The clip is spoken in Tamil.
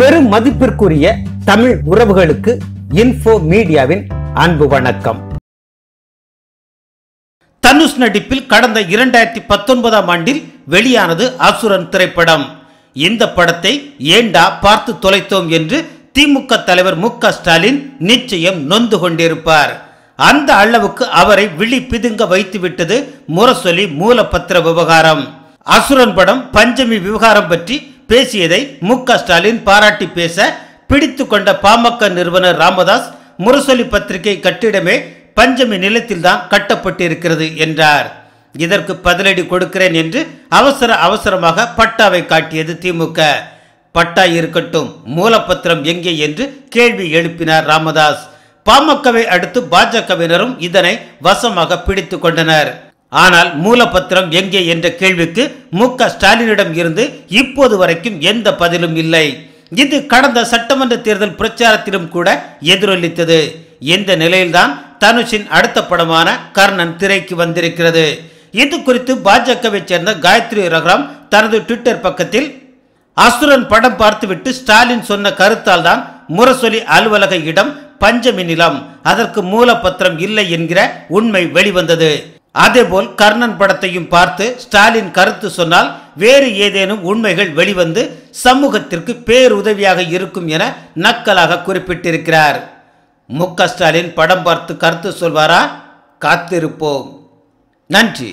பெரும் மதிப்பிற்குரிய தமிழ் உறவுகளுக்கு இன்ஃபோ மீடியாவின் அன்பு வணக்கம் தனுஷ் நடிப்பில் கடந்த இரண்டாயிரத்தி பத்தொன்பதாம் ஆண்டில் வெளியானது அசுரன் திரைப்படம் இந்த படத்தை ஏண்டா பார்த்து தொலைத்தோம் என்று திமுக தலைவர் மு ஸ்டாலின் நிச்சயம் நொந்து கொண்டிருப்பார் அந்த அளவுக்கு அவரை விழி பிதுங்க வைத்துவிட்டது முரசொலி மூலப்பத்திர விவகாரம் அசுரன் படம் பஞ்சமி விவகாரம் பற்றி பேசியதை மு ஸ்டாலின் பாராட்டி பேச பிடித்து கொண்ட பாமக நிறுவனர் ராமதாஸ் முரசொலி பத்திரிகை கட்டிடமே பஞ்சமி நிலத்தில்தான் கட்டப்பட்டிருக்கிறது என்றார் இதற்கு பதிலடி கொடுக்கிறேன் என்று அவசர அவசரமாக பட்டாவை காட்டியது திமுக பட்டா இருக்கட்டும் மூலப்பத்திரம் எங்கே என்று கேள்வி எழுப்பினார் ராமதாஸ் பாமகவை அடுத்து பாஜகவினரும் இதனை வசமாக பிடித்து கொண்டனர் ஆனால் மூலப்பத்திரம் எங்கே என்ற கேள்விக்கு மு க ஸ்டாலினிடம் இருந்து இப்போது வரைக்கும் எந்த பதிலும் இல்லை இது கடந்த சட்டமன்ற தேர்தல் பிரச்சாரத்திலும் கூட எதிரொலித்தது இந்த நிலையில்தான் தனுஷின் அடுத்த படமான கர்ணன் திரைக்கு வந்திருக்கிறது இது குறித்து பாஜகவை சேர்ந்த காயத்ரி ரகுராம் தனது ட்விட்டர் பக்கத்தில் அசுரன் படம் பார்த்துவிட்டு ஸ்டாலின் சொன்ன கருத்தால் தான் முரசொலி அலுவலக இடம் பஞ்சமி நிலம் அதற்கு மூலப்பத்திரம் இல்லை என்கிற உண்மை வெளிவந்தது அதேபோல் கர்ணன் படத்தையும் பார்த்து ஸ்டாலின் கருத்து சொன்னால் வேறு ஏதேனும் உண்மைகள் வெளிவந்து சமூகத்திற்கு பேருதவியாக இருக்கும் என நக்கலாக குறிப்பிட்டிருக்கிறார் மு ஸ்டாலின் படம் பார்த்து கருத்து சொல்வாரா காத்திருப்போம் நன்றி